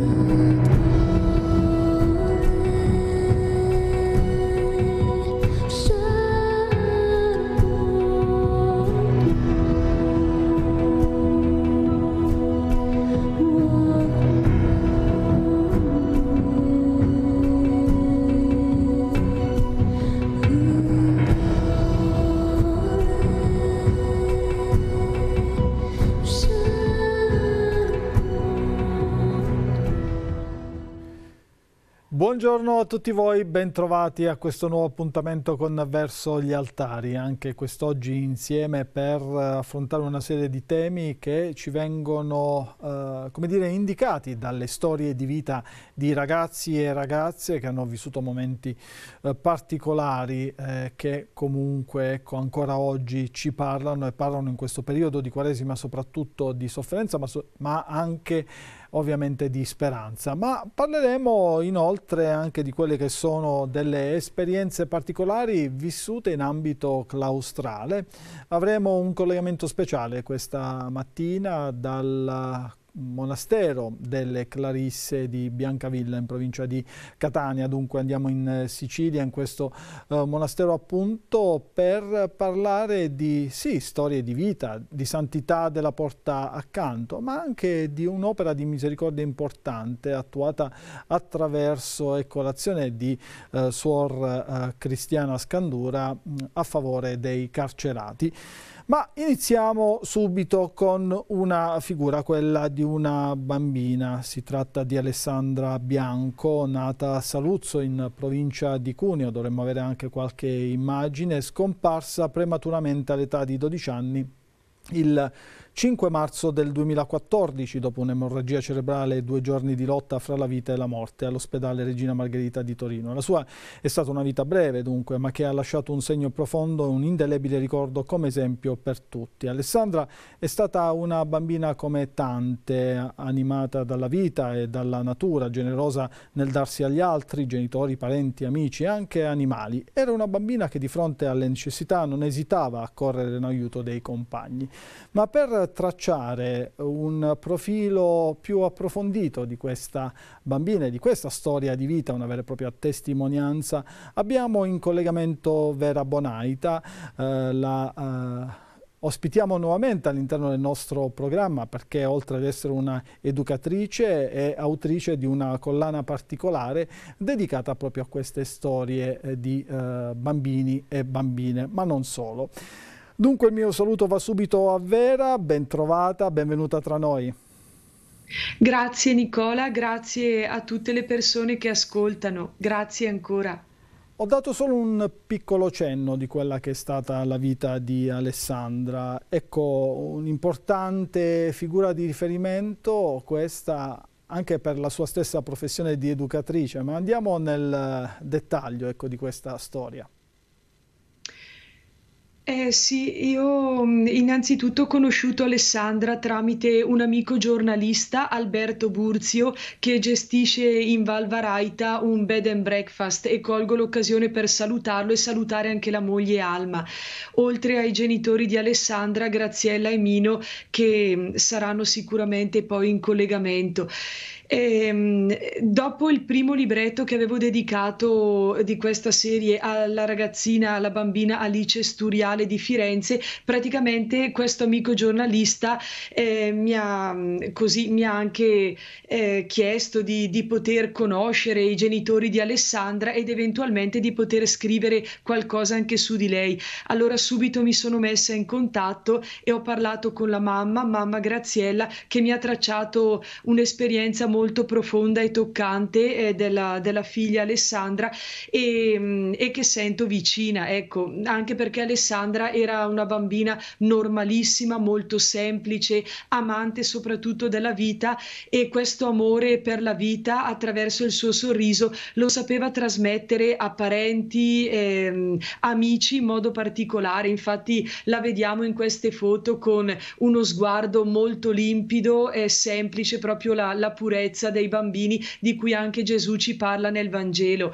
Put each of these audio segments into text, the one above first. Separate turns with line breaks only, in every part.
Bye.
Buongiorno a tutti voi, bentrovati a questo nuovo appuntamento con Verso gli Altari, anche quest'oggi insieme per eh, affrontare una serie di temi che ci vengono, eh, come dire, indicati dalle storie di vita di ragazzi e ragazze che hanno vissuto momenti eh, particolari eh, che comunque ecco, ancora oggi ci parlano e parlano in questo periodo di Quaresima soprattutto di sofferenza, ma, so ma anche ovviamente di speranza. Ma parleremo inoltre anche di quelle che sono delle esperienze particolari vissute in ambito claustrale. Avremo un collegamento speciale questa mattina dal monastero delle Clarisse di Biancavilla in provincia di Catania. Dunque andiamo in eh, Sicilia, in questo eh, monastero appunto per parlare di sì, storie di vita, di santità della porta accanto, ma anche di un'opera di misericordia importante attuata attraverso l'azione di eh, Suor eh, Cristiana Scandura mm, a favore dei carcerati. Ma iniziamo subito con una figura, quella di una bambina. Si tratta di Alessandra Bianco, nata a Saluzzo in provincia di Cuneo, dovremmo avere anche qualche immagine, scomparsa prematuramente all'età di 12 anni il 5 marzo del 2014, dopo un'emorragia cerebrale e due giorni di lotta fra la vita e la morte all'ospedale Regina Margherita di Torino. La sua è stata una vita breve dunque, ma che ha lasciato un segno profondo e un indelebile ricordo come esempio per tutti. Alessandra è stata una bambina come tante, animata dalla vita e dalla natura, generosa nel darsi agli altri, genitori, parenti, amici e anche animali. Era una bambina che di fronte alle necessità non esitava a correre in aiuto dei compagni. Ma per tracciare un profilo più approfondito di questa bambina e di questa storia di vita, una vera e propria testimonianza, abbiamo in collegamento Vera Bonaita, eh, la... Eh, ospitiamo nuovamente all'interno del nostro programma perché oltre ad essere una educatrice è autrice di una collana particolare dedicata proprio a queste storie eh, di eh, bambini e bambine, ma non solo. Dunque il mio saluto va subito a Vera, ben trovata, benvenuta tra noi.
Grazie Nicola, grazie a tutte le persone che ascoltano, grazie ancora.
Ho dato solo un piccolo cenno di quella che è stata la vita di Alessandra. Ecco, un'importante figura di riferimento questa anche per la sua stessa professione di educatrice, ma andiamo nel dettaglio ecco, di questa storia.
Eh sì, io mm, innanzitutto ho conosciuto Alessandra tramite un amico giornalista, Alberto Burzio, che gestisce in Val Varaita un bed and breakfast e colgo l'occasione per salutarlo e salutare anche la moglie Alma, oltre ai genitori di Alessandra, Graziella e Mino, che mm, saranno sicuramente poi in collegamento. E, ehm, dopo il primo libretto che avevo dedicato di questa serie alla ragazzina, alla bambina Alice Sturiale di Firenze, praticamente questo amico giornalista eh, mi, ha, mm, così, mi, ha, anche eh, chiesto di, di poter conoscere i genitori di Alessandra ed eventualmente di poter scrivere qualcosa anche su di lei. Allora subito mi sono messa in contatto e ho parlato con la mamma, mamma Graziella, che mi ha tracciato un'esperienza molto molto profonda e toccante eh, della, della, figlia Alessandra e, mm, e, che sento vicina, ecco, anche perché Alessandra era una bambina normalissima, molto semplice, amante soprattutto della vita e questo amore per la vita attraverso il suo sorriso lo sapeva trasmettere a parenti, eh, amici in modo particolare, infatti la vediamo in queste foto con uno sguardo molto limpido e semplice, proprio la, la purezza purezza dei bambini di cui anche Gesù ci parla nel Vangelo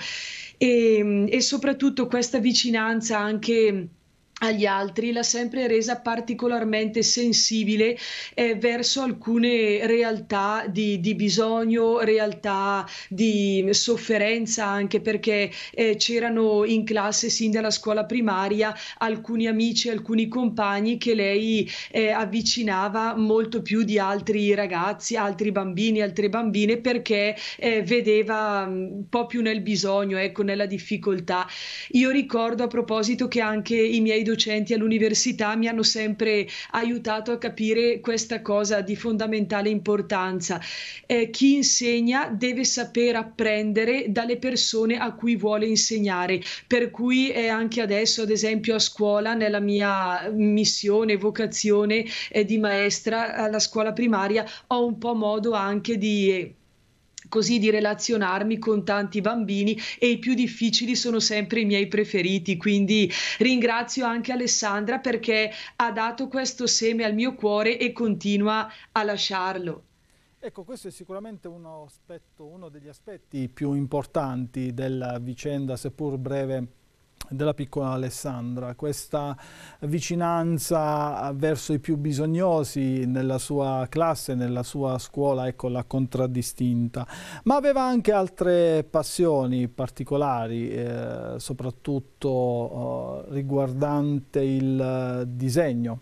e, e soprattutto questa vicinanza anche agli altri l'ha sempre resa particolarmente sensibile eh, verso alcune realtà di, di, bisogno, realtà di sofferenza, anche perché eh, c'erano in classe sin dalla scuola primaria alcuni amici, alcuni compagni che lei eh, avvicinava molto più di altri ragazzi, altri bambini, altre bambine, perché eh, vedeva mm, un po' più nel bisogno, ecco, nella difficoltà. Io ricordo a proposito che anche i miei docenti all'università mi hanno sempre aiutato a capire questa cosa di fondamentale importanza. Eh, chi insegna deve saper apprendere dalle persone a cui vuole insegnare, per cui eh, anche adesso, ad esempio a scuola, nella mia missione, vocazione eh, di maestra alla scuola primaria, ho un po' modo anche di così di relazionarmi con tanti bambini e i più difficili sono sempre i miei preferiti. Quindi ringrazio anche Alessandra perché ha dato questo seme al mio cuore e continua a lasciarlo.
Ecco, questo è sicuramente uno, aspetto, uno degli aspetti più importanti della vicenda, seppur breve, della piccola Alessandra, questa vicinanza verso i più bisognosi nella sua classe, nella sua scuola, ecco, l'ha contraddistinta, ma aveva anche altre passioni particolari, eh, soprattutto eh, riguardante il eh, disegno.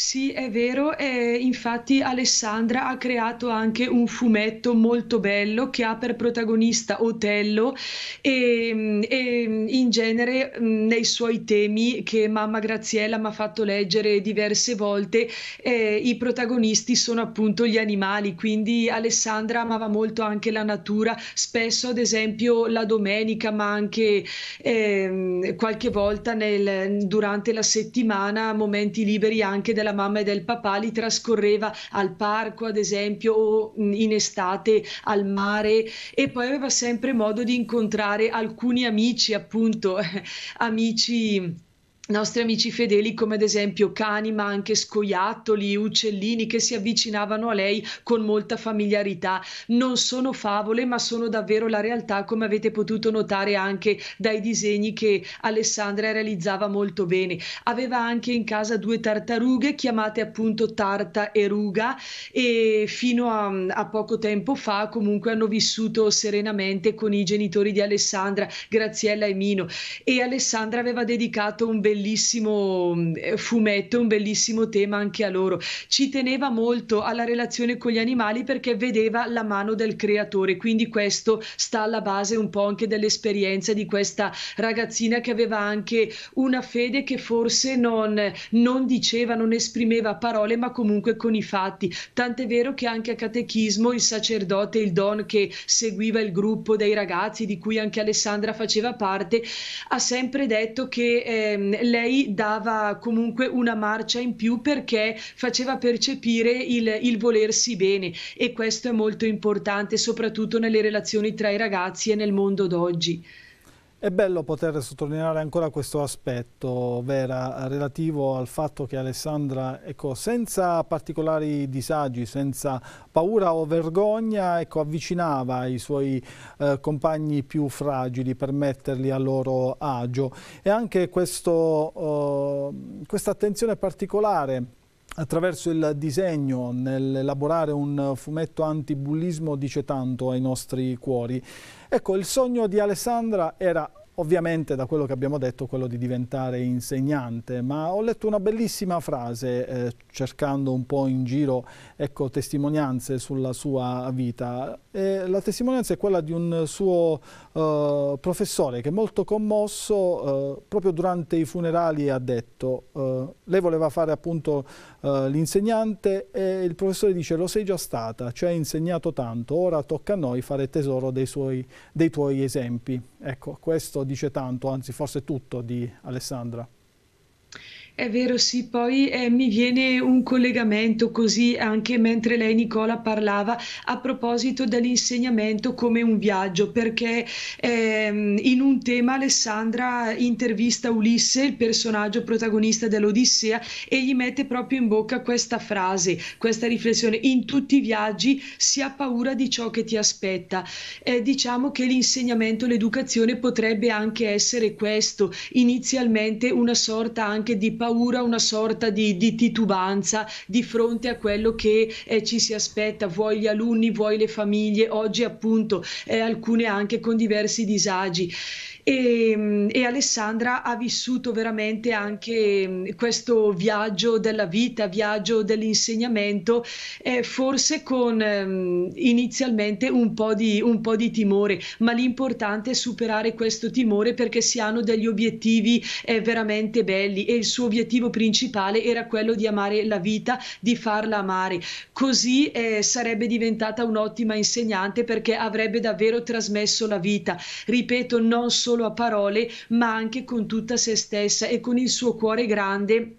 Sì, è vero, e infatti Alessandra ha creato anche un fumetto molto bello che ha per protagonista Otello e, e in genere mm, nei suoi temi che mamma Graziella mi ha fatto leggere diverse volte, eh, i protagonisti sono appunto gli animali, quindi Alessandra amava molto anche la natura, spesso ad esempio la domenica, ma anche eh, qualche volta nel, durante la settimana, momenti liberi anche della della mamma e del papà li trascorreva al parco, ad esempio, o in estate al mare e poi aveva sempre modo di incontrare alcuni amici, appunto, amici nostri amici fedeli come ad esempio cani ma anche scoiattoli, uccellini che si avvicinavano a lei con molta familiarità. Non sono favole ma sono davvero la realtà come avete potuto notare anche dai disegni che Alessandra realizzava molto bene. Aveva anche in casa due tartarughe chiamate appunto Tarta e Ruga e fino a, a poco tempo fa comunque hanno vissuto serenamente con i genitori di Alessandra, Graziella e Mino e Alessandra aveva dedicato un bel bellissimo mm, eh, fumetto, un bellissimo tema anche a loro. Ci teneva molto alla relazione con gli animali perché vedeva la mano del creatore, quindi questo sta alla base un po' anche dell'esperienza di questa ragazzina che aveva anche una fede che forse non, non diceva, non esprimeva parole, ma comunque con i fatti. Tant'è vero che anche a catechismo il sacerdote, il don che seguiva il gruppo dei ragazzi, di cui anche Alessandra faceva parte, ha sempre detto che eh, lei dava comunque una marcia in più perché faceva percepire il, il volersi bene e questo è molto importante soprattutto nelle relazioni tra i ragazzi e nel mondo d'oggi.
È bello poter sottolineare ancora questo aspetto, Vera, relativo al fatto che Alessandra, ecco, senza particolari disagi, senza paura o vergogna, ecco, avvicinava i suoi eh, compagni più fragili per metterli a loro agio. E anche questo, eh, questa attenzione particolare attraverso il disegno, nell'elaborare un fumetto antibullismo dice tanto ai nostri cuori. Ecco, il sogno di Alessandra era ovviamente da quello che abbiamo detto quello di diventare insegnante, ma ho letto una bellissima frase eh, cercando un po' in giro ecco, testimonianze sulla sua vita. E la testimonianza è quella di un suo eh, professore che molto commosso eh, proprio durante i funerali ha detto eh, lei voleva fare appunto eh, l'insegnante e il professore dice lo sei già stata, ci hai insegnato tanto, ora tocca a noi fare tesoro dei, suoi, dei tuoi esempi. Ecco, questo dice tanto, anzi forse tutto, di Alessandra.
È vero, sì, poi eh, mi viene un collegamento così anche mentre lei Nicola parlava a proposito dell'insegnamento come un viaggio, perché ehm, in un tema Alessandra intervista Ulisse, il personaggio protagonista dell'Odissea, e gli mette proprio in bocca questa frase, questa riflessione, in tutti i viaggi si ha paura di ciò che ti aspetta. Eh, diciamo che l'insegnamento, l'educazione potrebbe anche essere questo, inizialmente una sorta anche di paura paura, una sorta di, di titubanza di fronte a quello che eh, ci si aspetta, vuoi gli alunni, vuoi le famiglie, oggi appunto eh, alcune anche con diversi disagi e, ehm, e Alessandra ha vissuto veramente anche mm, questo viaggio della vita, viaggio dell'insegnamento, eh, forse con eh, inizialmente un po, di, un po' di timore, ma l'importante è superare questo timore perché si hanno degli obiettivi eh, veramente belli e il suo obiettivo principale era quello di amare la vita, di farla amare. Così eh, sarebbe diventata un'ottima insegnante perché avrebbe davvero trasmesso la vita, ripeto, non solo solo a parole ma anche con tutta se stessa e con il suo cuore grande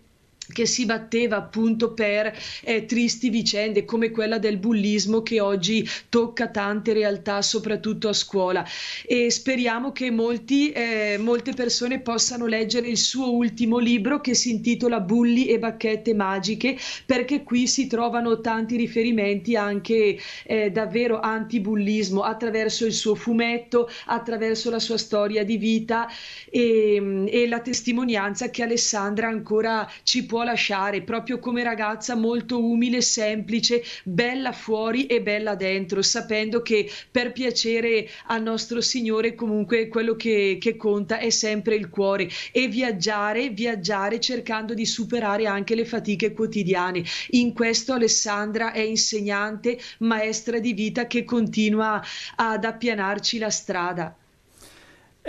che si batteva appunto per eh, tristi vicende come quella del bullismo che oggi tocca tante realtà, soprattutto a scuola. E speriamo che molti, eh, molte persone possano leggere il suo ultimo libro che si intitola Bulli e bacchette magiche, perché qui si trovano tanti riferimenti anche eh, davvero anti-bullismo attraverso il suo fumetto, attraverso la sua storia di vita e, ehm, e la testimonianza che Alessandra ancora ci può può lasciare proprio come ragazza molto umile, semplice, bella fuori e bella dentro, sapendo che per piacere al nostro Signore comunque quello che, che conta è sempre il cuore e viaggiare, viaggiare cercando di superare anche le fatiche quotidiane. In questo Alessandra è insegnante, maestra di vita che continua ad appianarci la strada.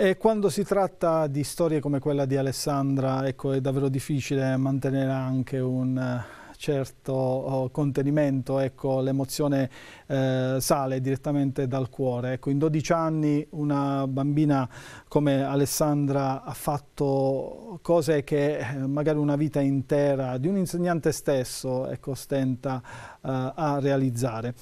E
quando si tratta di storie come quella di Alessandra, ecco, è davvero difficile mantenere anche un eh, certo oh, contenimento, ecco, l'emozione eh, sale direttamente dal cuore. Ecco, in 12 anni una bambina come Alessandra ha fatto cose che eh, magari una vita intera di un insegnante stesso ecco, stenta eh, a realizzare.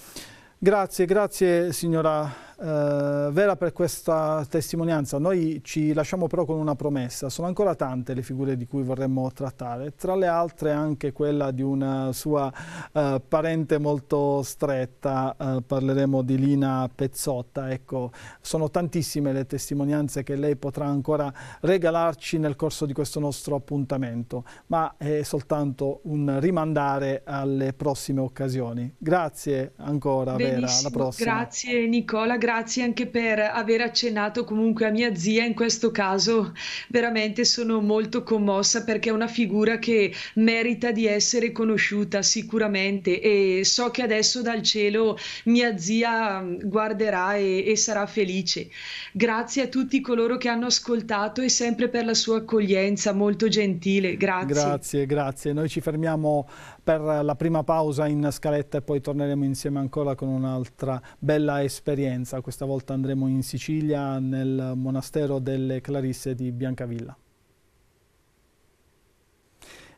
Grazie, grazie signora eh, Vera per questa testimonianza. Noi ci lasciamo però con una promessa. Sono ancora tante le figure di cui vorremmo trattare, tra le altre anche quella di una sua eh, parente molto stretta, eh, parleremo di Lina Pezzotta. Ecco, sono tantissime le testimonianze che lei potrà ancora regalarci nel corso di questo nostro appuntamento, ma è soltanto un rimandare alle prossime occasioni. Grazie ancora Benissimo, Vera, alla prossima.
Grazie Nicola, grazie grazie anche per aver accennato comunque a mia zia, in questo caso veramente sono molto commossa perché è una figura che merita di essere conosciuta sicuramente e so che adesso dal cielo mia zia mm, guarderà e, e sarà felice. Grazie a tutti coloro che hanno ascoltato e sempre per la sua accoglienza molto gentile, grazie. Grazie,
grazie. Noi ci fermiamo per la prima pausa in scaletta e poi torneremo insieme ancora con un'altra bella esperienza. Questa volta andremo in Sicilia nel monastero delle Clarisse di Biancavilla.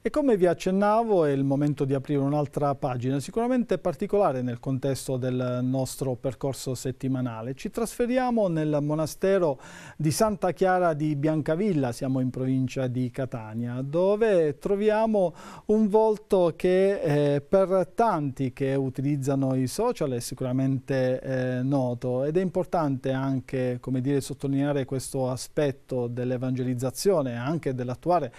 E come vi accennavo è il momento di aprire un'altra pagina, sicuramente particolare nel contesto del nostro percorso settimanale. Ci trasferiamo nel monastero di Santa Chiara di Biancavilla, siamo in provincia di Catania, dove troviamo un volto che eh, per tanti che utilizzano i social è sicuramente eh, noto ed è importante anche dire, sottolineare questo aspetto dell'evangelizzazione, anche dell'attuare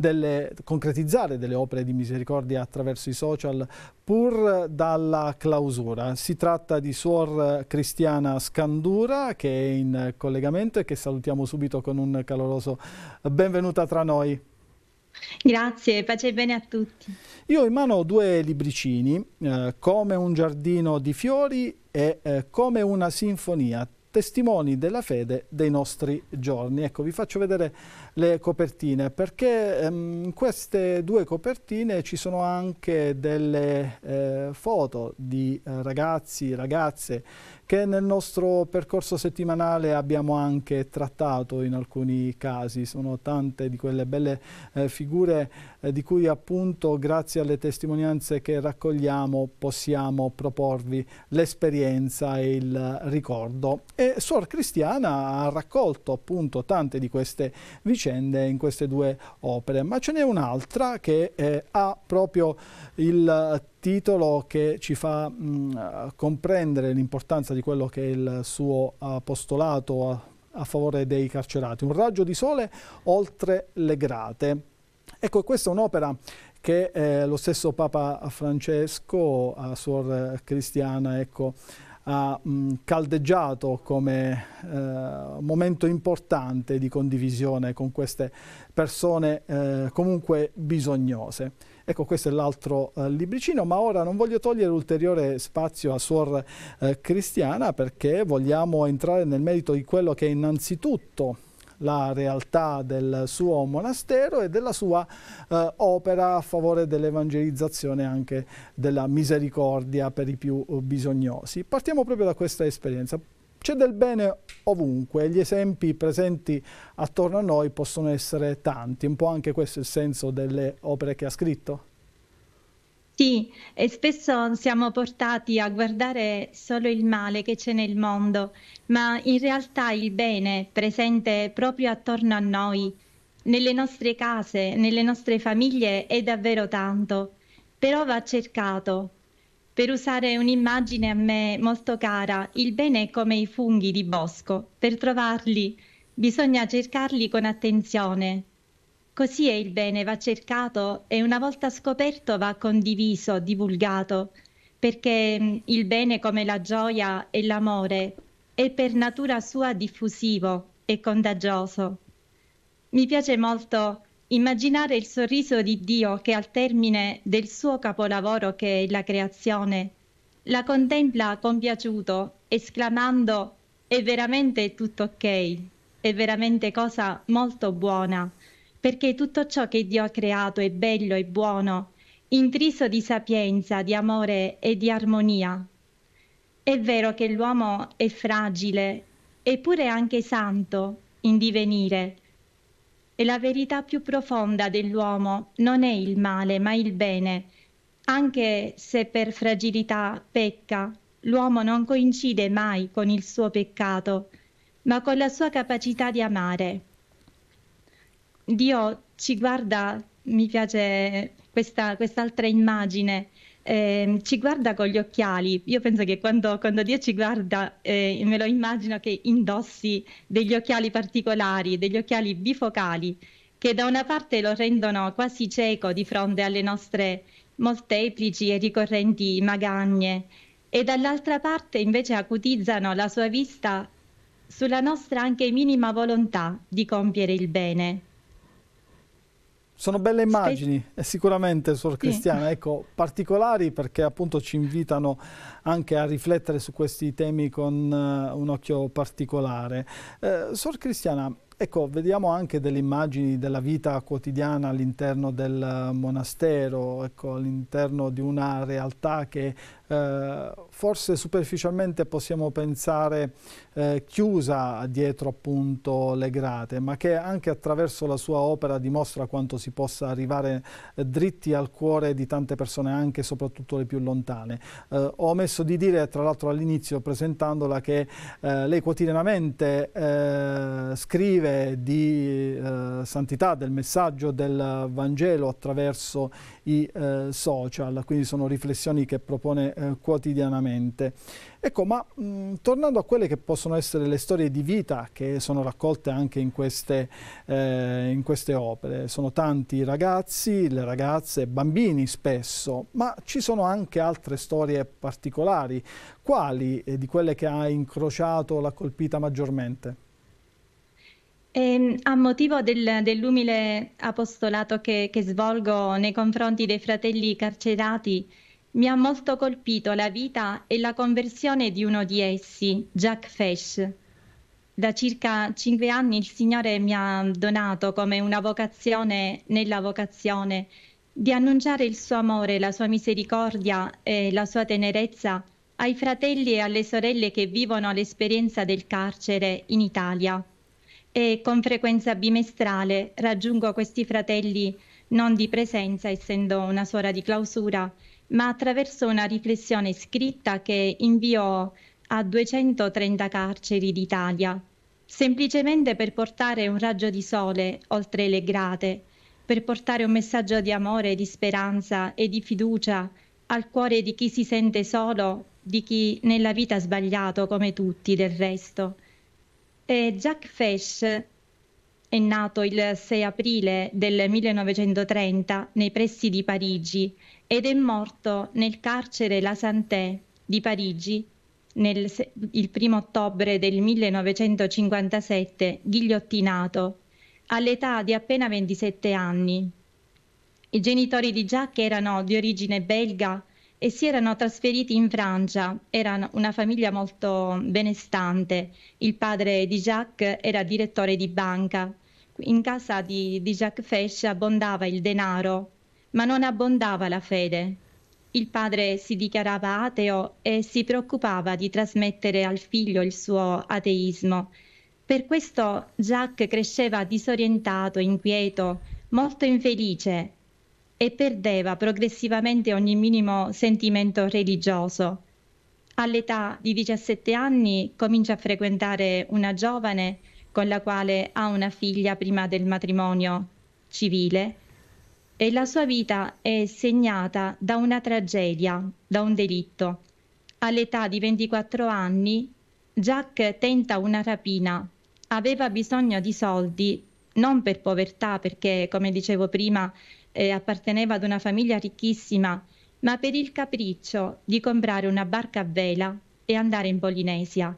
delle, concretizzare delle opere di misericordia attraverso i social pur dalla clausura. Si tratta di Suor Cristiana Scandura che è in collegamento e che salutiamo subito con un caloroso benvenuta tra noi.
Grazie, pace e bene a tutti.
Io ho in mano due libricini, eh, Come un giardino di fiori e eh, Come una sinfonia, testimoni della fede dei nostri giorni. Ecco, vi faccio vedere le copertine perché in ehm, queste due copertine ci sono anche delle eh, foto di eh, ragazzi, ragazze che nel nostro percorso settimanale abbiamo anche trattato in alcuni casi. Sono tante di quelle belle eh, figure eh, di cui appunto grazie alle testimonianze che raccogliamo possiamo proporvi l'esperienza e il ricordo. E Suor Cristiana ha raccolto appunto tante di queste vicende in queste due opere, ma ce n'è un'altra che eh, ha proprio il titolo che ci fa mh, mm, comprendere l'importanza di quello che è il suo apostolato a, a favore dei carcerati. Un raggio di sole oltre le grate. Ecco, questa è un'opera che eh, lo stesso Papa Francesco, a Suor Cristiana, ecco, ha mh, mm, caldeggiato come eh, momento importante di condivisione con queste persone eh, comunque bisognose. Ecco, questo è l'altro eh, libricino, ma ora non voglio togliere ulteriore spazio a Suor eh, Cristiana perché vogliamo entrare nel merito di quello che è innanzitutto la realtà del suo monastero e della sua eh, opera a favore dell'evangelizzazione anche della misericordia per i più eh, bisognosi. Partiamo proprio da questa esperienza. C'è del bene ovunque, gli esempi presenti attorno a noi possono essere tanti, un po' anche questo è il senso delle opere che ha scritto.
Sì, e spesso siamo portati a guardare solo il male che c'è nel mondo, ma in realtà il bene presente proprio attorno a noi, nelle nostre case, nelle nostre famiglie, è davvero tanto. Però va cercato, per usare un'immagine a me molto cara, il bene è come i funghi di bosco, per trovarli bisogna cercarli con attenzione. Così è il bene, va cercato e una volta scoperto va condiviso, divulgato, perché mm, il bene come la gioia e l'amore è per natura sua diffusivo e contagioso. Mi piace molto Immaginare il sorriso di Dio che al termine del suo capolavoro che è la creazione la contempla compiaciuto, esclamando è veramente tutto ok, è veramente cosa molto buona, perché tutto ciò che Dio ha creato è bello e buono, intriso di sapienza, di amore e di armonia. È vero che l'uomo è fragile, eppure anche santo in divenire, e la verità più profonda dell'uomo non è il male, ma il bene. Anche se per fragilità pecca, l'uomo non coincide mai con il suo peccato, ma con la sua capacità di amare. Dio ci guarda, mi piace questa, quest'altra immagine, eh, ci guarda con gli occhiali. Io penso che quando, quando Dio ci guarda, eh, me lo immagino che indossi degli occhiali particolari, degli occhiali bifocali, che da una parte lo rendono quasi cieco di fronte alle nostre molteplici e ricorrenti magagne e dall'altra parte invece acutizzano la sua vista sulla nostra anche minima volontà di compiere il bene.
Sono belle immagini, Spe eh, sicuramente, Suor Cristiana, sì. ecco, particolari perché appunto ci invitano anche a riflettere su questi temi con uh, un occhio particolare. Eh, Suor Cristiana, ecco, vediamo anche delle immagini della vita quotidiana all'interno del monastero, ecco, all'interno di una realtà che eh, forse superficialmente possiamo pensare eh, chiusa dietro appunto le grate, ma che anche attraverso la sua opera dimostra quanto si possa arrivare eh, dritti al cuore di tante persone, anche e soprattutto le più lontane. Eh, ho omesso di dire, tra l'altro all'inizio presentandola, che eh, lei quotidianamente eh, scrive di santità, del messaggio del Vangelo attraverso i social, quindi sono riflessioni che propone eh, quotidianamente. Ecco, ma mh, mm, tornando a quelle che possono essere le storie di vita che sono raccolte anche in queste, eh, in queste opere, sono tanti i ragazzi, le ragazze, bambini spesso, ma ci sono anche altre storie particolari. Quali eh, di quelle che ha incrociato o l'ha colpita maggiormente?
E, ehm, a motivo del, dell'umile apostolato che, che svolgo nei confronti dei fratelli carcerati, mi ha molto colpito la vita e la conversione di uno di essi, Jack Fesh. Da circa cinque anni il Signore mi ha donato come una vocazione nella vocazione di annunciare il suo amore, la sua misericordia e la sua tenerezza ai fratelli e alle sorelle che vivono l'esperienza del carcere in Italia. E con frequenza bimestrale raggiungo questi fratelli non di presenza, essendo una suora di clausura, ma attraverso una riflessione scritta che inviò a 230 carceri d'Italia, semplicemente per portare un raggio di sole oltre le grate, per portare un messaggio di amore, di speranza e di fiducia al cuore di chi si sente solo, di chi nella vita ha sbagliato come tutti del resto. E Jack Fesh è nato il 6 aprile del 1930 nei pressi di Parigi ed è morto nel carcere La Santé di Parigi nel, il primo ottobre del 1957, ghigliottinato, all'età di appena 27 anni. I genitori di Jacques erano di origine belga e si erano trasferiti in Francia, era una famiglia molto benestante. Il padre di Jacques era direttore di banca. In casa di, di Jacques Fesch abbondava il denaro ma non abbondava la fede. Il padre si dichiarava ateo e si preoccupava di trasmettere al figlio il suo ateismo. Per questo Jack cresceva disorientato, inquieto, molto infelice e perdeva progressivamente ogni minimo sentimento religioso. All'età di 17 anni comincia a frequentare una giovane con la quale ha una figlia prima del matrimonio civile e la sua vita è segnata da una tragedia, da un delitto. All'età di 24 anni, Jack tenta una rapina. Aveva bisogno di soldi, non per povertà, perché, come dicevo prima, eh, apparteneva ad una famiglia ricchissima, ma per il capriccio di comprare una barca a vela e andare in Polinesia.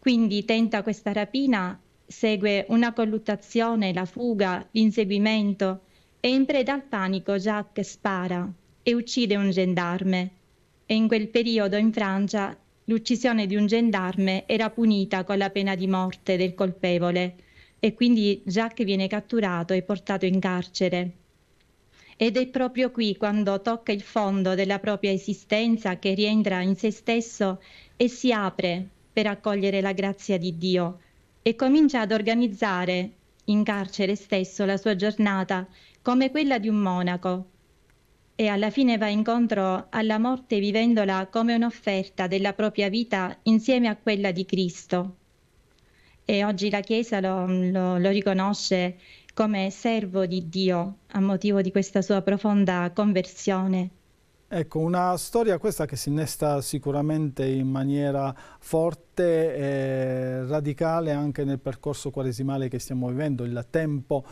Quindi tenta questa rapina, segue una colluttazione, la fuga, l'inseguimento e in preda al panico Jacques spara e uccide un gendarme. E in quel periodo in Francia l'uccisione di un gendarme era punita con la pena di morte del colpevole e quindi Jacques viene catturato e portato in carcere. Ed è proprio qui, quando tocca il fondo della propria esistenza, che rientra in se stesso e si apre per accogliere la grazia di Dio e comincia ad organizzare in carcere stesso la sua giornata come quella di un monaco, e alla fine va incontro alla morte vivendola come un'offerta della propria vita insieme a quella di Cristo. E oggi la Chiesa lo, lo, lo riconosce come servo di Dio a motivo di questa sua profonda conversione.
Ecco, una storia questa che si innesta sicuramente in maniera forte e radicale anche nel percorso quaresimale che stiamo vivendo, il tempo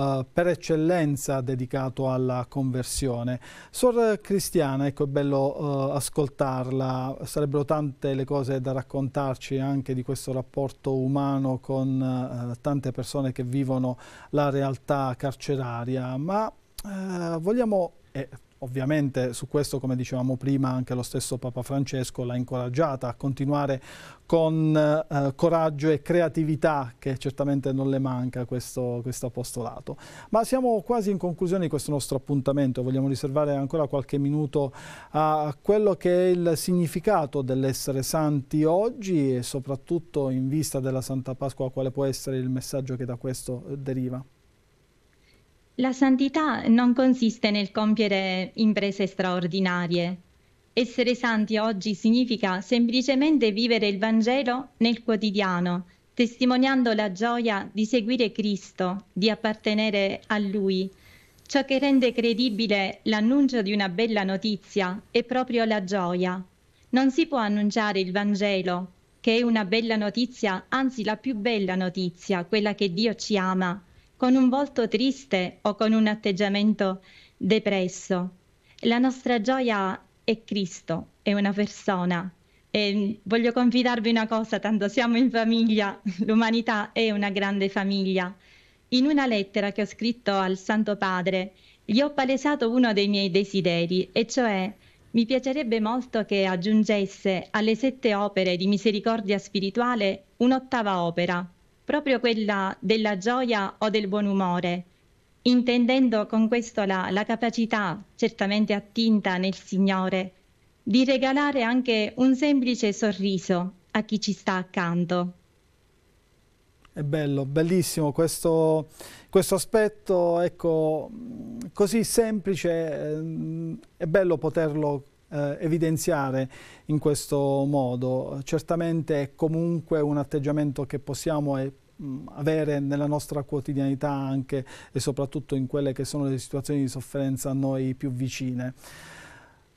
eh, per eccellenza dedicato alla conversione. Sor Cristiana, ecco è bello eh, ascoltarla, sarebbero tante le cose da raccontarci anche di questo rapporto umano con eh, tante persone che vivono la realtà carceraria, ma eh, vogliamo... Eh, Ovviamente su questo, come dicevamo prima, anche lo stesso Papa Francesco l'ha incoraggiata a continuare con eh, coraggio e creatività che certamente non le manca questo, questo, apostolato. Ma siamo quasi in conclusione di questo nostro appuntamento, vogliamo riservare ancora qualche minuto a quello che è il significato dell'essere santi oggi e soprattutto in vista della Santa Pasqua quale può essere il messaggio che da questo deriva.
La santità non consiste nel compiere imprese straordinarie. Essere santi oggi significa semplicemente vivere il Vangelo nel quotidiano, testimoniando la gioia di seguire Cristo, di appartenere a Lui. Ciò che rende credibile l'annuncio di una bella notizia è proprio la gioia. Non si può annunciare il Vangelo, che è una bella notizia, anzi la più bella notizia, quella che Dio ci ama con un volto triste o con un atteggiamento depresso. La nostra gioia è Cristo, è una persona. E voglio confidarvi una cosa, tanto siamo in famiglia, l'umanità è una grande famiglia. In una lettera che ho scritto al Santo Padre, gli ho palesato uno dei miei desideri, e cioè mi piacerebbe molto che aggiungesse alle sette opere di misericordia spirituale un'ottava opera, proprio quella della gioia o del buon umore, intendendo con questo la, la capacità, certamente attinta nel Signore, di regalare anche un semplice sorriso a chi ci sta accanto.
È bello, bellissimo questo, questo aspetto, ecco, così semplice, ehm, è bello poterlo eh, evidenziare in questo modo. Certamente è comunque un atteggiamento che possiamo e eh, avere nella nostra quotidianità anche e soprattutto in quelle che sono le situazioni di sofferenza a noi più vicine.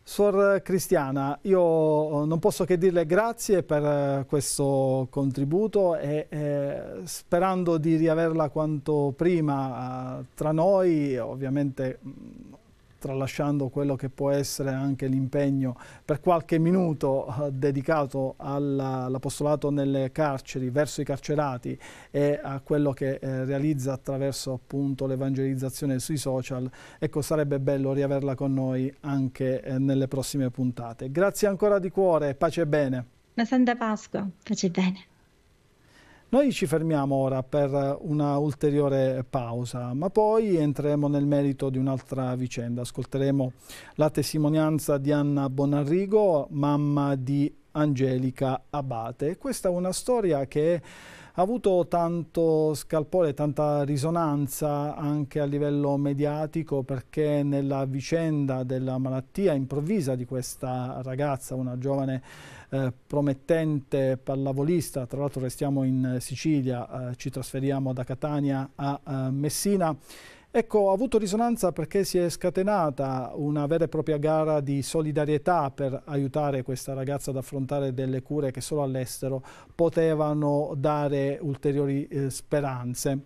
Suor Cristiana, io eh, non posso che dirle grazie per eh, questo contributo e eh, sperando di riaverla quanto prima eh, tra noi, ovviamente tralasciando quello che può essere anche l'impegno per qualche minuto eh, dedicato all'apostolato nelle carceri, verso i carcerati e a quello che eh, realizza attraverso appunto l'evangelizzazione sui social, ecco sarebbe bello riaverla con noi anche eh, nelle prossime puntate. Grazie ancora di cuore, pace e bene.
La santa Pasqua, pace e bene.
Noi ci fermiamo ora per una ulteriore pausa, ma poi entreremo nel merito di un'altra vicenda. Ascolteremo la testimonianza di Anna Bonarrigo, mamma di Angelica Abate. Questa è una storia che ha avuto tanto scalpore, tanta risonanza anche a livello mediatico perché nella vicenda della malattia improvvisa di questa ragazza, una giovane eh, promettente pallavolista, tra l'altro restiamo in Sicilia, eh, ci trasferiamo da Catania a eh, Messina, Ecco, ha avuto risonanza perché si è scatenata una vera e propria gara di solidarietà per aiutare questa ragazza ad affrontare delle cure che solo all'estero potevano dare ulteriori eh, speranze.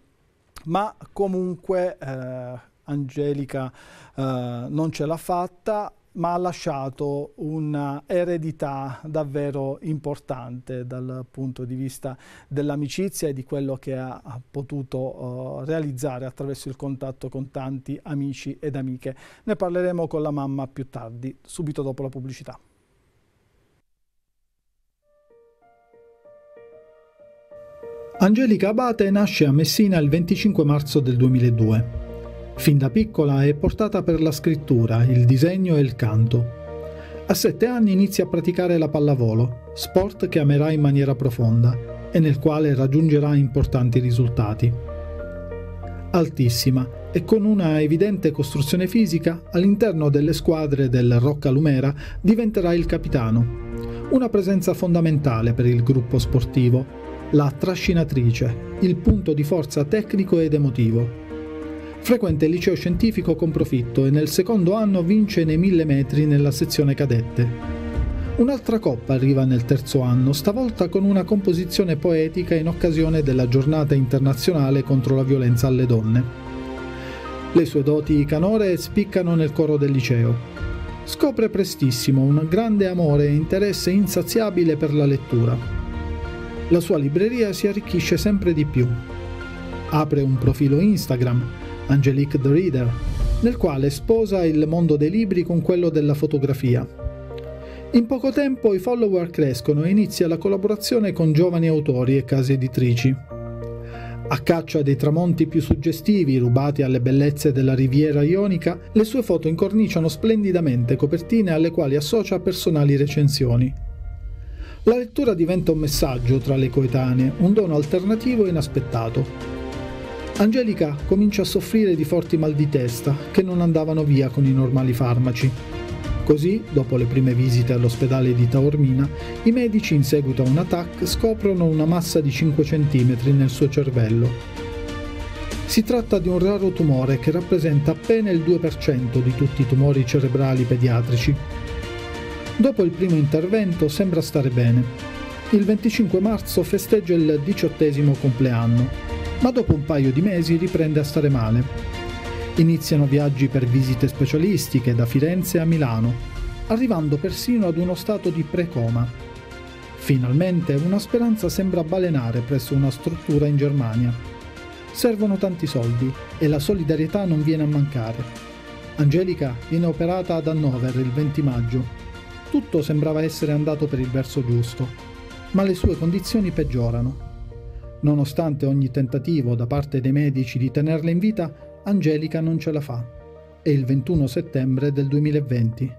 Ma comunque eh, Angelica eh, non ce l'ha fatta, ma ha lasciato un'eredità davvero importante dal punto di vista dell'amicizia e di quello che ha potuto uh, realizzare attraverso il contatto con tanti amici ed amiche. Ne parleremo con la mamma più tardi, subito dopo la pubblicità. Angelica Abate nasce a Messina il 25 marzo del 2002. Fin da piccola è portata per la scrittura, il disegno e il canto. A sette anni inizia a praticare la pallavolo, sport che amerà in maniera profonda e nel quale raggiungerà importanti risultati. Altissima e con una evidente costruzione fisica, all'interno delle squadre del Rocca Lumera diventerà il capitano, una presenza fondamentale per il gruppo sportivo, la trascinatrice, il punto di forza tecnico ed emotivo. Frequenta il liceo scientifico con profitto e nel secondo anno vince nei 1000 metri nella sezione cadette. Un'altra coppa arriva nel terzo anno, stavolta con una composizione poetica in occasione della giornata internazionale contro la violenza alle donne. Le sue doti canore spiccano nel coro del liceo. Scopre prestissimo un grande amore e interesse insaziabile per la lettura. La sua libreria si arricchisce sempre di più. Apre un profilo Instagram Angelique the Reader, nel quale sposa il mondo dei libri con quello della fotografia. In poco tempo i follower crescono e inizia la collaborazione con giovani autori e case editrici. A caccia dei tramonti più suggestivi rubati alle bellezze della riviera ionica, le sue foto incorniciano splendidamente copertine alle quali associa personali recensioni. La lettura diventa un messaggio tra le coetanee, un dono alternativo e inaspettato, Angelica comincia a soffrire di forti mal di testa che non andavano via con i normali farmaci. Così, dopo le prime visite all'ospedale di Taormina, i medici in seguito a un attacco scoprono una massa di 5 cm nel suo cervello si tratta di un raro tumore che rappresenta appena il 2% di tutti i tumori cerebrali pediatrici. Dopo il primo intervento sembra stare bene. Il 25 marzo festeggia il diciottesimo compleanno ma dopo un paio di mesi riprende a stare male. Iniziano viaggi per visite specialistiche da Firenze a Milano, arrivando persino ad uno stato di precoma. Finalmente una speranza sembra balenare presso una struttura in Germania. Servono tanti soldi e la solidarietà non viene a mancare. Angelica viene operata ad Hannover il 20 maggio. Tutto sembrava essere andato per il verso giusto, ma le sue condizioni peggiorano Nonostante ogni tentativo da parte dei medici di tenerla in vita, Angelica non ce la fa. È il 21 settembre del 2020.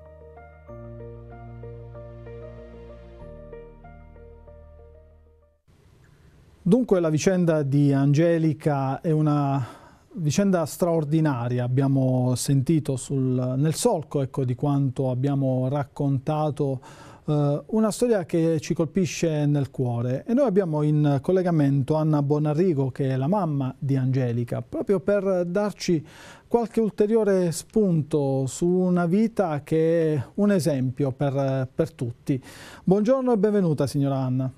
Dunque la vicenda di Angelica è una vicenda straordinaria, abbiamo sentito sul, nel solco ecco, di quanto abbiamo raccontato eh, una storia che ci colpisce nel cuore e noi abbiamo in collegamento Anna Bonarrigo che è la mamma di Angelica proprio per darci qualche ulteriore spunto su una vita che è un esempio per, per tutti. Buongiorno e benvenuta signora Anna.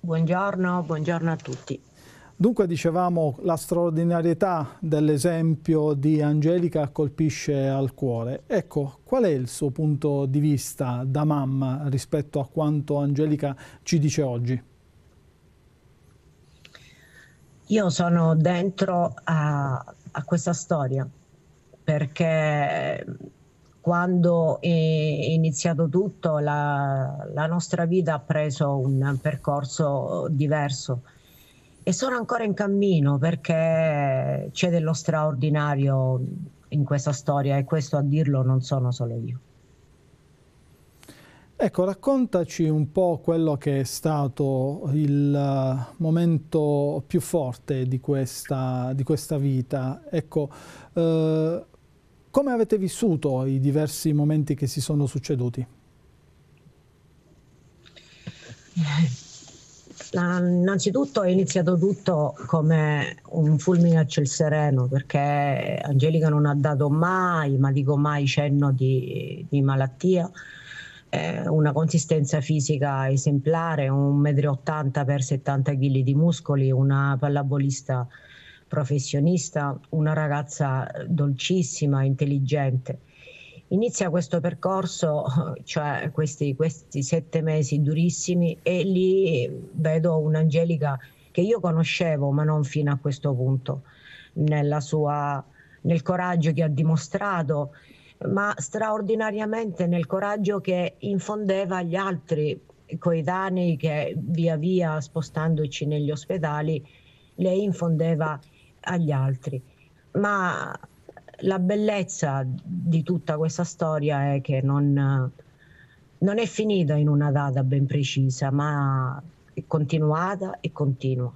Buongiorno, buongiorno a tutti.
Dunque dicevamo la straordinarietà dell'esempio di Angelica colpisce al cuore. Ecco, qual è il suo punto di vista da mamma rispetto a quanto Angelica ci dice oggi? Io sono
dentro a, a questa storia perché quando è iniziato tutto la, la nostra vita ha preso un percorso diverso e sono ancora in cammino perché c'è dello straordinario in questa storia e questo a dirlo non sono solo io.
Ecco, raccontaci un po' quello che è stato il eh, momento più forte di questa, di questa vita. Ecco, eh, come avete vissuto i diversi momenti che si sono succeduti?
Innanzitutto è iniziato tutto come un fulmine a ciel sereno perché Angelica non ha dato mai, ma dico mai, cenno di, di malattia, una consistenza fisica esemplare, 1,80 m per 70 kg di muscoli, una pallabolista professionista, una ragazza dolcissima, intelligente inizia questo percorso, cioè questi, questi sette mesi durissimi e lì vedo un'Angelica che io conoscevo ma non fino a questo punto, sua, nel coraggio che ha dimostrato, ma straordinariamente nel coraggio che infondeva agli altri coetanei che via via spostandoci negli ospedali le infondeva agli altri. Ma la bellezza di tutta questa storia è che non, non è finita in una data ben precisa, ma è continuata e continua.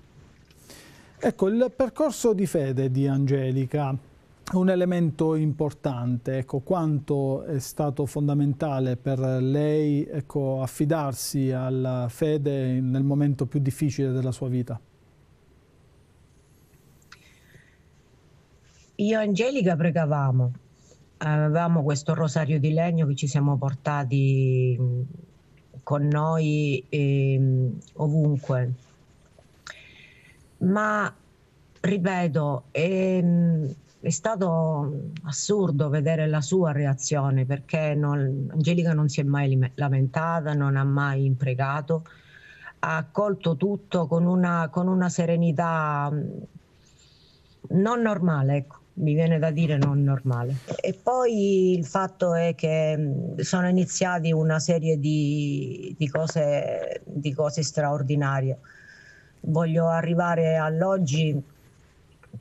Ecco, il percorso di fede di Angelica è un elemento importante, ecco, quanto è stato fondamentale per lei ecco, affidarsi alla fede nel momento più difficile della sua vita?
Io e Angelica pregavamo, avevamo questo rosario di legno che ci siamo portati mm, con noi eh, ovunque. Ma ripeto, è, ehm, è, stato assurdo vedere la sua reazione perché non, Angelica non si è mai lamentata, non ha mai impregato, ha accolto tutto con una, con una serenità mm, non normale. Ecco mi viene da dire non normale. E poi il fatto è che mm, sono iniziati una serie di, di, cose, di cose straordinarie. Voglio arrivare all'oggi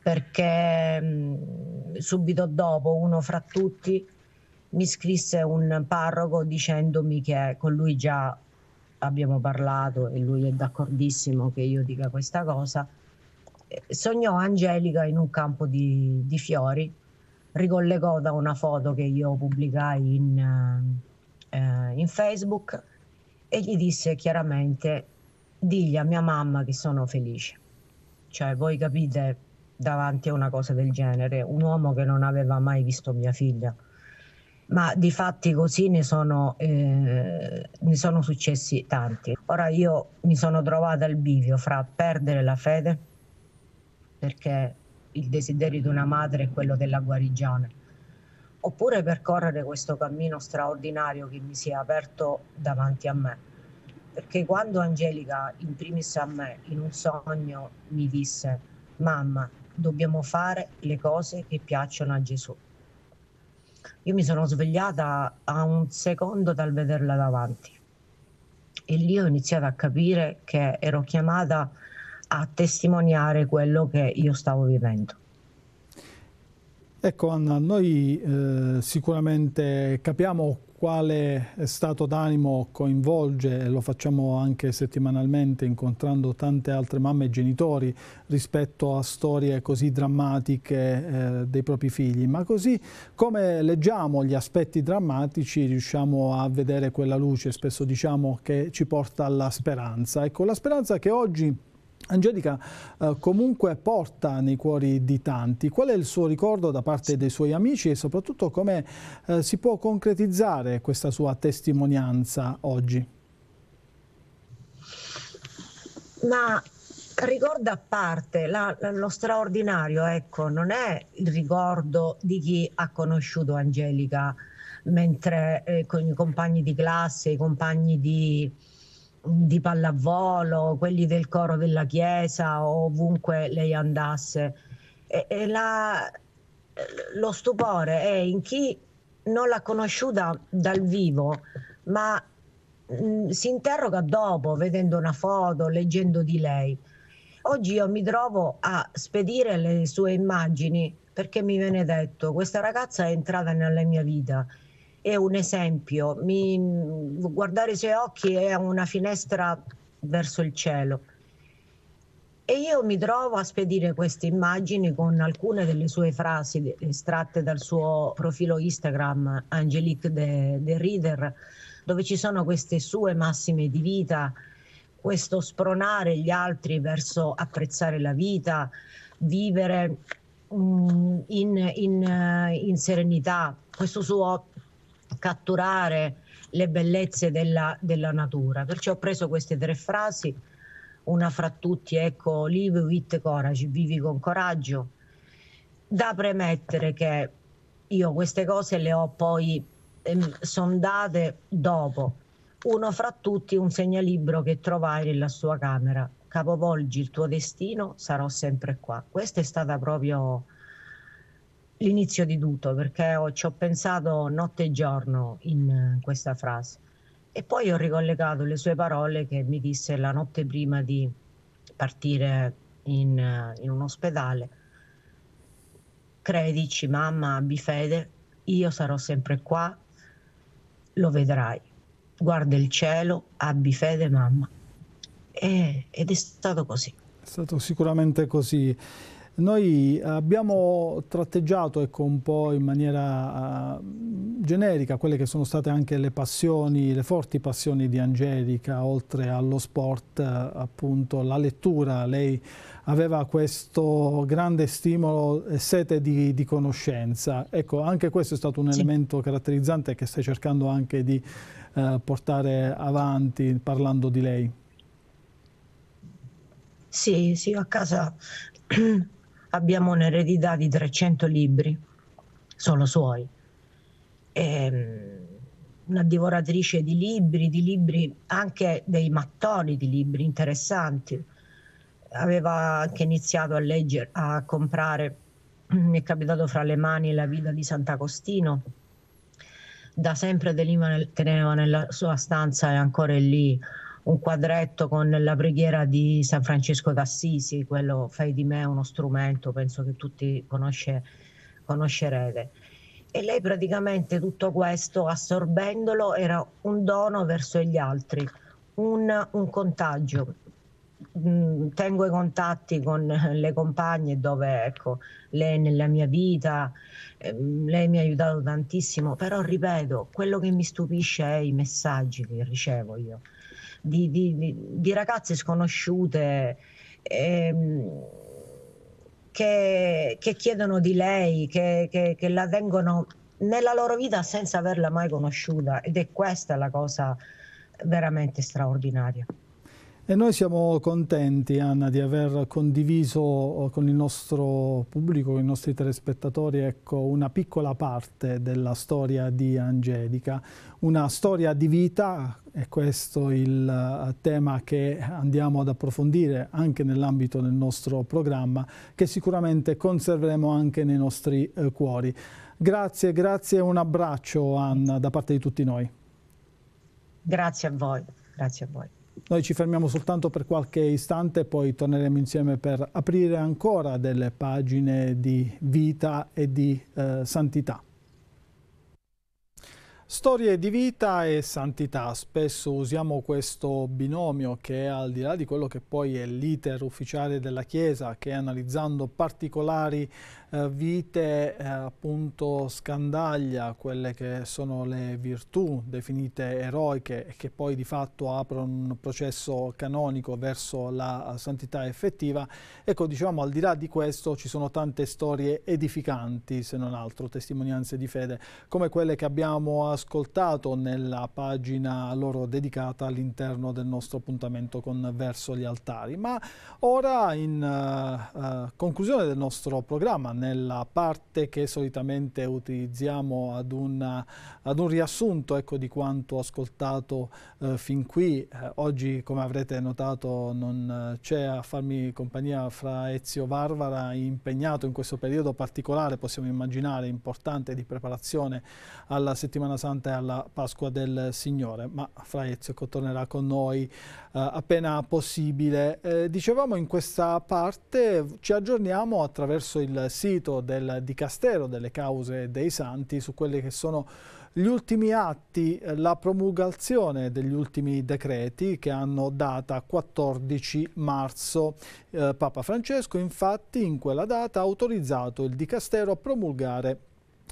perché mm, subito dopo uno fra tutti mi scrisse un parroco dicendomi che con lui già abbiamo parlato e lui è d'accordissimo che io dica questa cosa sognò Angelica in un campo di, di, fiori, ricollegò da una foto che io pubblicai in, eh, in Facebook e gli disse chiaramente digli a mia mamma che sono felice. Cioè, voi capite davanti a una cosa del genere, un uomo che non aveva mai visto mia figlia. Ma di fatti così ne sono, eh, ne sono successi tanti. Ora io mi sono trovata al bivio fra perdere la fede perché il desiderio di una madre è quello della guarigione. Oppure percorrere questo cammino straordinario che mi si è aperto davanti a me. Perché quando Angelica, in primis a me, in un sogno mi disse, mamma, dobbiamo fare le cose che piacciono a Gesù. Io mi sono svegliata a un secondo dal vederla davanti e lì ho iniziato a capire che ero chiamata a a testimoniare quello che io stavo vivendo.
Ecco Anna, noi eh, sicuramente capiamo quale stato d'animo coinvolge, e lo facciamo anche settimanalmente incontrando tante altre mamme e genitori rispetto a storie così drammatiche eh, dei propri figli, ma così come leggiamo gli aspetti drammatici riusciamo a vedere quella luce, spesso diciamo che ci porta alla speranza. Ecco, la speranza che oggi Angelica eh, comunque porta nei cuori di tanti. Qual è il suo ricordo da parte dei suoi amici e soprattutto come eh, si può concretizzare questa sua testimonianza oggi?
Ma ricordo a parte, la, lo straordinario ecco, non è il ricordo di chi ha conosciuto Angelica mentre eh, con i compagni di classe, i compagni di, di pallavolo, quelli del coro della chiesa, ovunque lei andasse. E, e la, lo stupore è in chi non l'ha conosciuta dal vivo, ma mh, mm, si interroga dopo, vedendo una foto, leggendo di lei. Oggi io mi trovo a spedire le sue immagini perché mi viene detto questa ragazza è entrata nella mia vita è un esempio. Mi, guardare i suoi occhi è una finestra verso il cielo. E io mi trovo a spedire queste immagini con alcune delle sue frasi estratte dal suo profilo Instagram, Angelique the, de Reader, dove ci sono queste sue massime di vita, questo spronare gli altri verso apprezzare la vita, vivere mm, in, in, eh, in serenità, questo suo catturare le bellezze della, della natura. Perciò ho preso queste tre frasi, una fra tutti, ecco, live with courage, vivi con coraggio, da premettere che io queste cose le ho poi eh, sondate dopo. Uno fra tutti, un segnalibro che trovai nella sua camera. Capovolgi il tuo destino, sarò sempre qua. Questa è stata proprio l'inizio di tutto, perché ho, ci ho pensato notte e giorno in eh, questa frase. E poi ho ricollegato le sue parole che mi disse la notte prima di partire in, eh, in un ospedale. Credici, mamma, abbi fede, io sarò sempre qua, lo vedrai. Guarda il cielo, abbi fede, mamma. E, ed è stato così.
È stato sicuramente così. Noi abbiamo tratteggiato ecco, un po' in maniera uh, generica quelle che sono state anche le passioni, le forti passioni di Angelica, oltre allo sport, uh, appunto la lettura. Lei aveva questo grande stimolo e sete di, di conoscenza. Ecco, anche questo è stato un sì. elemento caratterizzante che stai cercando anche di uh, portare avanti parlando di lei.
Sì, sì, a casa abbiamo un'eredità di 300 libri, solo suoi. E, ehm, una divoratrice di libri, di libri anche dei mattoni, di libri interessanti. Aveva anche iniziato a leggere, a comprare, mi è capitato fra le mani La vita di Sant'Agostino. Da sempre teneva nella sua stanza e ancora è lì un quadretto con la preghiera di San Francesco d'Assisi, quello Fai di me uno strumento, penso che tutti conosce, conoscerete. E lei praticamente tutto questo assorbendolo era un dono verso gli altri, un, un contagio. Mm, tengo i contatti con le compagne dove ecco, lei nella mia vita, ehm, lei mi ha aiutato tantissimo, però ripeto, quello che mi stupisce è i messaggi che ricevo io di, di, di ragazze sconosciute ehm, che, che, chiedono di lei, che, che, che la tengono nella loro vita senza averla mai conosciuta ed è questa la cosa veramente straordinaria.
E noi siamo contenti, Anna, di aver condiviso eh, con il nostro pubblico, con i nostri telespettatori, ecco, una piccola parte della storia di Angelica, una storia di vita, è questo il eh, tema che andiamo ad approfondire anche nell'ambito del nostro programma, che sicuramente conserveremo anche nei nostri eh, cuori. Grazie, grazie, e un abbraccio Anna da parte di tutti noi.
Grazie a voi, grazie a voi.
Noi ci fermiamo soltanto per qualche istante, e poi torneremo insieme per aprire ancora delle pagine di vita e di eh, santità. Storie di vita e santità, spesso usiamo questo binomio che è al di là di quello che poi è l'iter ufficiale della Chiesa, che analizzando particolari eh, vite eh, appunto scandaglia quelle che sono le virtù definite eroiche e che poi di fatto aprono un processo canonico verso la eh, santità effettiva. Ecco, diciamo, al di là di questo ci sono tante storie edificanti, se non altro, testimonianze di fede, come quelle che abbiamo ascoltato nella pagina loro dedicata all'interno del nostro appuntamento con Verso gli Altari. Ma ora, in uh, uh, conclusione del nostro programma, nella parte che solitamente utilizziamo ad, una, ad un riassunto ecco, di quanto ascoltato eh, fin qui. Eh, oggi, come avrete notato, non c'è a farmi compagnia fra Ezio Varvara, impegnato in questo periodo particolare, possiamo immaginare, importante di preparazione alla Settimana Santa e alla Pasqua del Signore, ma fra Ezio ecco, tornerà con noi eh, appena possibile. Eh, dicevamo in questa parte ci aggiorniamo attraverso il sito sito del Dicastero delle cause dei santi su quelli che sono gli ultimi atti, eh, la promulgazione degli ultimi decreti che hanno data 14 marzo. Eh, Papa Francesco infatti in quella data ha autorizzato il Dicastero a promulgare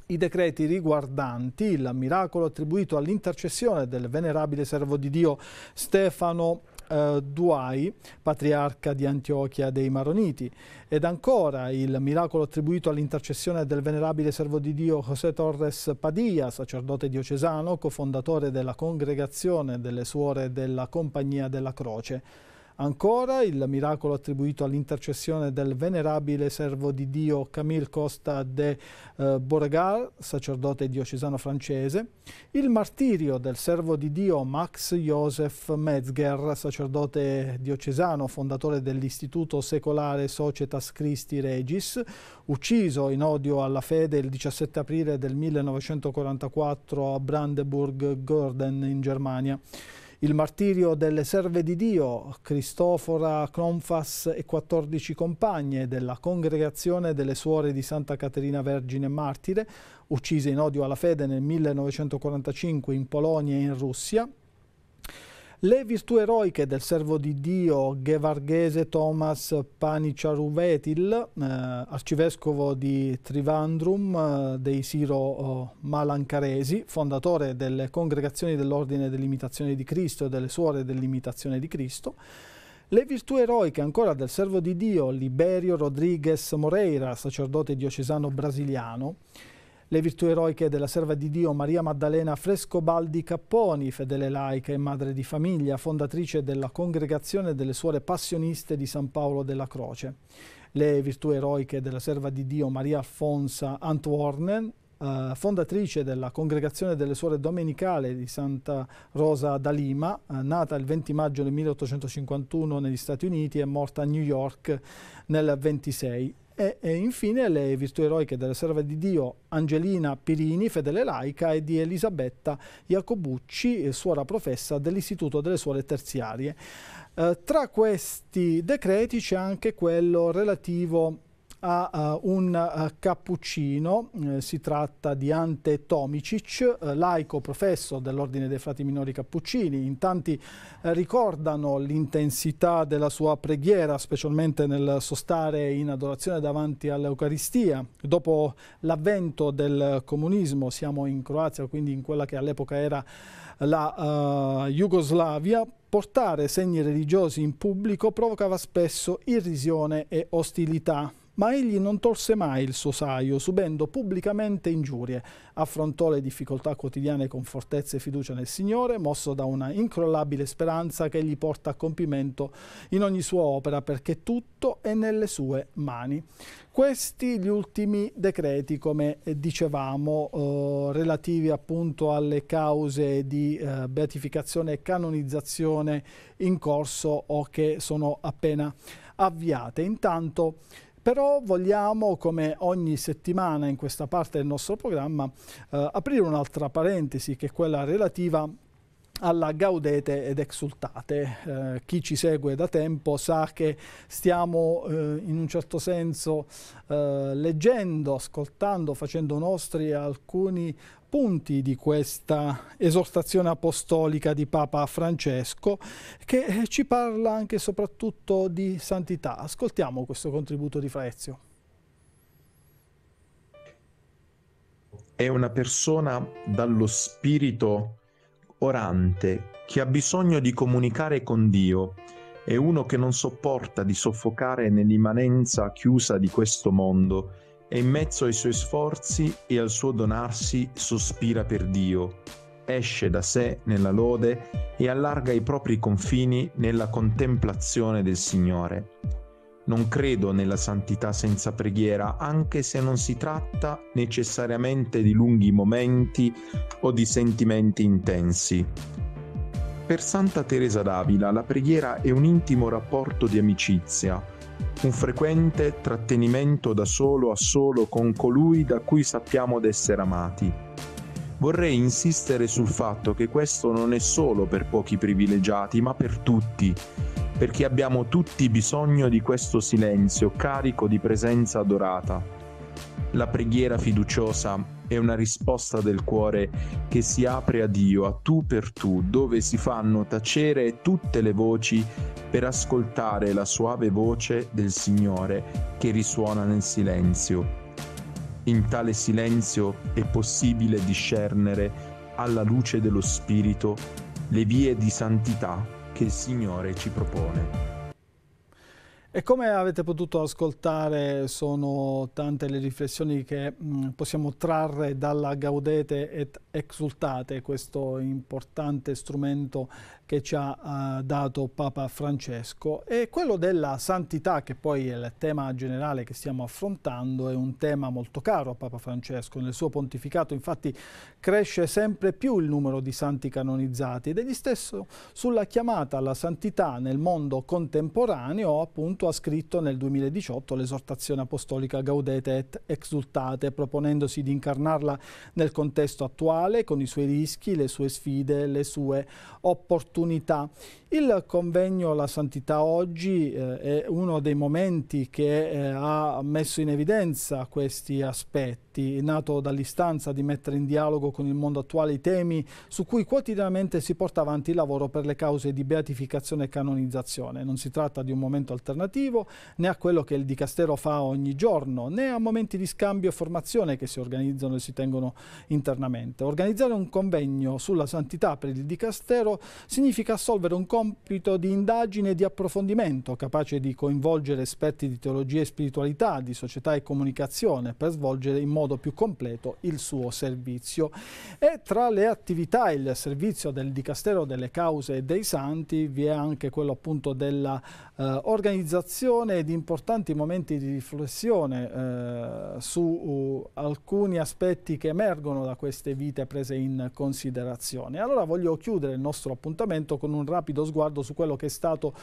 i decreti riguardanti il miracolo attribuito all'intercessione del venerabile servo di Dio Stefano eh, Duai, patriarca di Antiochia dei Maroniti, ed ancora il miracolo attribuito all'intercessione del venerabile servo di Dio José Torres Padilla, sacerdote diocesano, cofondatore della congregazione delle suore della Compagnia della Croce. Ancora il miracolo attribuito all'intercessione del venerabile servo di Dio Camille Costa de eh, Beauregard, sacerdote diocesano francese, il martirio del servo di Dio Max Joseph Metzger, sacerdote diocesano, fondatore dell'istituto secolare Societas Christi Regis, ucciso in odio alla fede il 17 aprile del 1944 a Brandenburg-Gordon in Germania. Il martirio delle serve di Dio, Cristofora Cronfas e 14 compagne della congregazione delle suore di Santa Caterina Vergine Martire, uccise in odio alla fede nel 1945 in Polonia e in Russia, le virtù eroiche del servo di Dio Ghevarghese Thomas Panicciaruvetil, eh, arcivescovo di Trivandrum eh, dei Siro eh, Malancaresi, fondatore delle congregazioni dell'Ordine dell'Imitazione di Cristo e delle Suore dell'Imitazione di Cristo, le virtù eroiche ancora del servo di Dio Liberio Rodrigues Moreira, sacerdote diocesano brasiliano, le virtù eroiche della serva di Dio Maria Maddalena Frescobaldi Capponi, fedele laica e madre di famiglia, fondatrice della Congregazione delle Suore Passioniste di San Paolo della Croce. Le virtù eroiche della serva di Dio Maria Alfonsa Antwornen, Uh, fondatrice della Congregazione delle Suore Domenicale di Santa Rosa da Lima, uh, nata il 20 maggio del 1851 negli Stati Uniti e morta a New York nel 26. E, e, infine le virtù eroiche della serva di Dio Angelina Pirini, fedele laica, e di Elisabetta Jacobucci, eh, suora professa dell'Istituto delle Suore Terziarie. Eh, tra questi decreti c'è anche quello relativo a uh, un uh, cappuccino, eh, si tratta di Ante Tomicic, eh, laico professo dell'Ordine dei Frati Minori Cappuccini. In tanti eh, ricordano l'intensità della sua preghiera, specialmente nel sostare in adorazione davanti all'Eucaristia. Dopo l'avvento del comunismo, siamo in Croazia, quindi in quella che all'epoca era la uh, Jugoslavia, portare segni religiosi in pubblico provocava spesso irrisione e ostilità ma egli non tolse mai il suo saio, subendo pubblicamente ingiurie. Affrontò le difficoltà quotidiane con fortezza e fiducia nel Signore, mosso da una incrollabile speranza che gli porta a compimento in ogni sua opera, perché tutto è nelle sue mani. Questi gli ultimi decreti, come dicevamo, eh, relativi appunto alle cause di eh, beatificazione e canonizzazione in corso o che sono appena avviate. Intanto però vogliamo, come ogni settimana in questa parte del nostro programma, eh, aprire un'altra parentesi che è quella relativa alla gaudete ed exultate. Eh, chi ci segue da tempo sa che stiamo eh, in un certo senso eh, leggendo, ascoltando, facendo nostri alcuni punti di questa esortazione apostolica di Papa Francesco che eh, ci parla anche e soprattutto di santità. Ascoltiamo questo contributo di Frezio.
È una persona dallo spirito orante che ha bisogno di comunicare con Dio e uno che non sopporta di soffocare nell'immanenza chiusa di questo mondo e in mezzo ai suoi sforzi e al suo donarsi sospira per Dio, esce da sé nella lode e allarga i propri confini nella contemplazione del Signore. Non credo nella santità senza preghiera, anche se non si tratta necessariamente di lunghi momenti o di sentimenti intensi. Per Santa Teresa d'Avila la preghiera è un intimo rapporto di amicizia, un frequente trattenimento da solo a solo con colui da cui sappiamo d'essere amati. Vorrei insistere sul fatto che questo non è solo per pochi privilegiati, ma per tutti perché abbiamo tutti bisogno di questo silenzio carico di presenza adorata. La preghiera fiduciosa è una risposta del cuore che si apre a Dio, a tu per tu, dove si fanno tacere tutte le voci per ascoltare la suave voce del Signore che risuona nel silenzio. In tale silenzio è possibile discernere, alla luce dello Spirito, le vie di santità che il Signore ci propone.
E come avete potuto ascoltare sono tante le riflessioni che mm, possiamo trarre dalla Gaudete et Exultate, questo importante strumento che ci ha uh, dato Papa Francesco e quello della santità che poi è il tema generale che stiamo affrontando è un tema molto caro a Papa Francesco nel suo pontificato infatti cresce sempre più il numero di santi canonizzati ed egli stesso sulla chiamata alla santità nel mondo contemporaneo appunto ha scritto nel 2018 l'esortazione apostolica Gaudete et Exultate proponendosi di incarnarla nel contesto attuale con i suoi rischi, le sue sfide, le sue opportunità opportunità il convegno La Santità oggi eh, è uno dei momenti che eh, ha messo in evidenza questi aspetti, nato dall'istanza di mettere in dialogo con il mondo attuale i temi su cui quotidianamente si porta avanti il lavoro per le cause di beatificazione e canonizzazione. Non si tratta di un momento alternativo né a quello che il Dicastero fa ogni giorno, né a momenti di scambio e formazione che si organizzano e si tengono internamente. Organizzare un convegno sulla santità per il Dicastero significa assolvere un compito compito di indagine e di approfondimento, capace di coinvolgere esperti di teologia e spiritualità, di società e comunicazione, per svolgere in modo più completo il suo servizio. E tra le attività e il servizio del Dicastero delle Cause e dei Santi vi è anche quello appunto della eh, organizzazione ed importanti momenti di riflessione eh, su uh, alcuni aspetti che emergono da queste vite prese in considerazione. Allora voglio chiudere il nostro appuntamento con un rapido sguardo su quello che è stato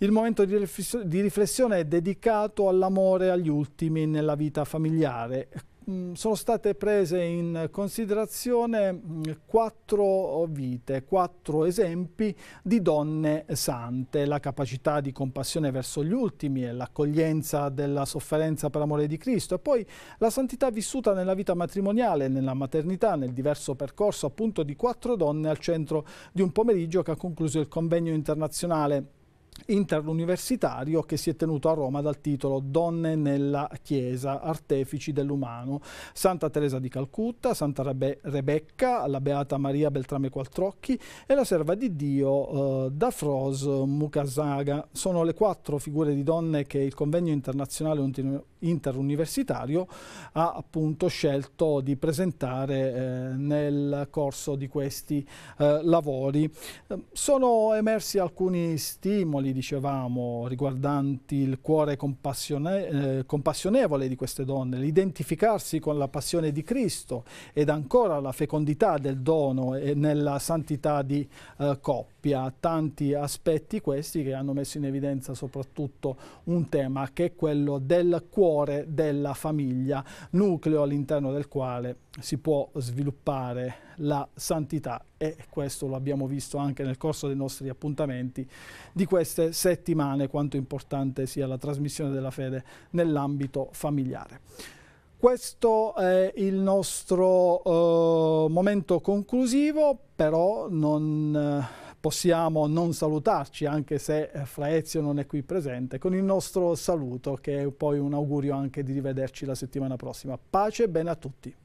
il momento di riflessione dedicato all'amore agli ultimi nella vita familiare, Mm, sono state prese in considerazione mm, quattro vite, quattro esempi di donne sante, la capacità di compassione verso gli ultimi e l'accoglienza della sofferenza per amore di Cristo e poi la santità vissuta nella vita matrimoniale, nella maternità, nel diverso percorso appunto di quattro donne al centro di un pomeriggio che ha concluso il convegno internazionale interuniversitario che si è tenuto a Roma dal titolo Donne nella Chiesa, artefici dell'umano, Santa Teresa di Calcutta, Santa Rebe Rebecca, la Beata Maria Beltrame Quattrocchi e la serva di Dio eh, Dafros Mukasaga. Sono le quattro figure di donne che il convegno internazionale interuniversitario ha appunto scelto di presentare eh, nel corso di questi eh, lavori. Ehm, sono emersi alcuni stimoli, dicevamo, riguardanti il cuore compassione eh, compassionevole di queste donne, l'identificarsi con la passione di Cristo ed ancora la fecondità del dono e nella santità di eh, Coppa ha tanti aspetti questi che hanno messo in evidenza soprattutto un tema che è quello del cuore della famiglia, nucleo all'interno del quale si può sviluppare la santità e questo lo abbiamo visto anche nel corso dei nostri appuntamenti di queste settimane quanto importante sia la trasmissione della fede nell'ambito familiare. Questo è il nostro eh, momento conclusivo, però non... Eh, possiamo non salutarci, anche se eh, Fra Ezio non è qui presente, con il nostro saluto, che è poi un augurio anche di rivederci la settimana prossima. Pace e bene a tutti.